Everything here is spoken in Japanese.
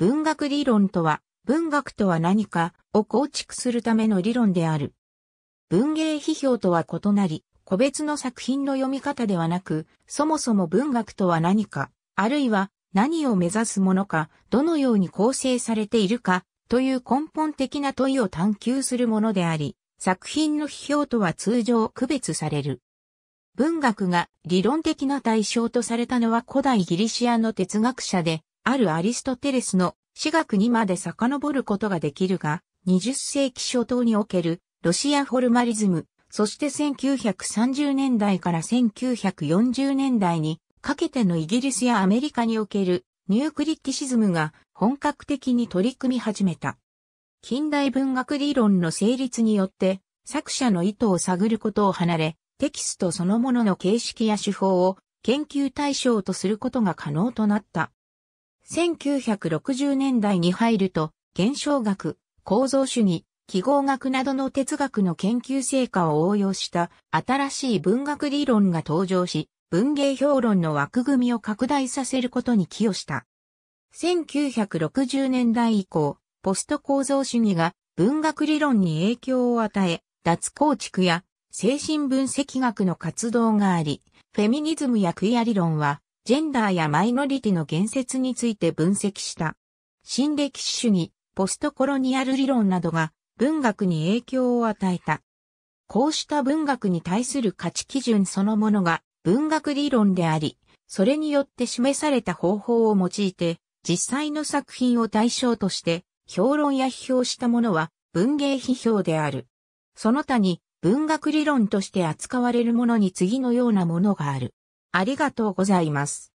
文学理論とは、文学とは何かを構築するための理論である。文芸批評とは異なり、個別の作品の読み方ではなく、そもそも文学とは何か、あるいは何を目指すものか、どのように構成されているか、という根本的な問いを探求するものであり、作品の批評とは通常区別される。文学が理論的な対象とされたのは古代ギリシアの哲学者で、あるアリストテレスの私学にまで遡ることができるが、20世紀初頭におけるロシアフォルマリズム、そして1930年代から1940年代にかけてのイギリスやアメリカにおけるニュークリティシズムが本格的に取り組み始めた。近代文学理論の成立によって作者の意図を探ることを離れ、テキストそのものの形式や手法を研究対象とすることが可能となった。1960年代に入ると、現象学、構造主義、記号学などの哲学の研究成果を応用した新しい文学理論が登場し、文芸評論の枠組みを拡大させることに寄与した。1960年代以降、ポスト構造主義が文学理論に影響を与え、脱構築や精神分析学の活動があり、フェミニズムやクイア理論はジェンダーやマイノリティの言説について分析した。新歴史主義、ポストコロニアル理論などが文学に影響を与えた。こうした文学に対する価値基準そのものが文学理論であり、それによって示された方法を用いて、実際の作品を対象として、評論や批評したものは文芸批評である。その他に文学理論として扱われるものに次のようなものがある。ありがとうございます。